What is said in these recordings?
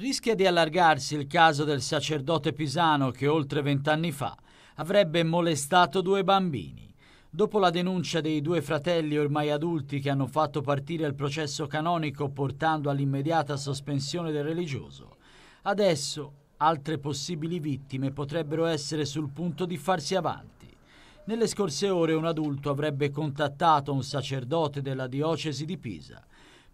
Rischia di allargarsi il caso del sacerdote pisano che oltre vent'anni fa avrebbe molestato due bambini. Dopo la denuncia dei due fratelli ormai adulti che hanno fatto partire il processo canonico portando all'immediata sospensione del religioso, adesso altre possibili vittime potrebbero essere sul punto di farsi avanti. Nelle scorse ore un adulto avrebbe contattato un sacerdote della diocesi di Pisa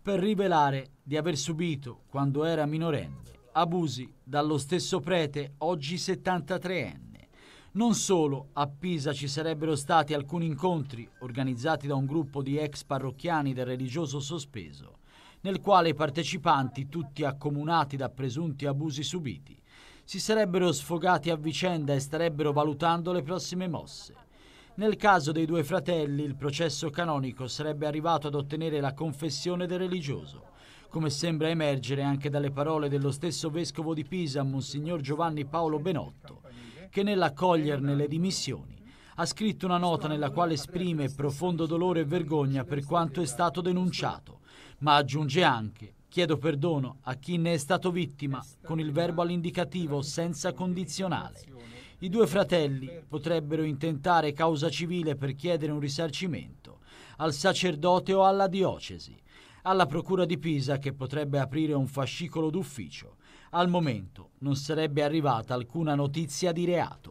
per rivelare di aver subito, quando era minorenne, abusi dallo stesso prete, oggi 73enne. Non solo, a Pisa ci sarebbero stati alcuni incontri organizzati da un gruppo di ex parrocchiani del religioso sospeso, nel quale i partecipanti, tutti accomunati da presunti abusi subiti, si sarebbero sfogati a vicenda e starebbero valutando le prossime mosse. Nel caso dei due fratelli, il processo canonico sarebbe arrivato ad ottenere la confessione del religioso come sembra emergere anche dalle parole dello stesso vescovo di Pisa, Monsignor Giovanni Paolo Benotto, che nell'accoglierne le dimissioni ha scritto una nota nella quale esprime profondo dolore e vergogna per quanto è stato denunciato, ma aggiunge anche chiedo perdono a chi ne è stato vittima con il verbo all'indicativo senza condizionale i due fratelli potrebbero intentare causa civile per chiedere un risarcimento al sacerdote o alla diocesi, alla procura di Pisa che potrebbe aprire un fascicolo d'ufficio. Al momento non sarebbe arrivata alcuna notizia di reato.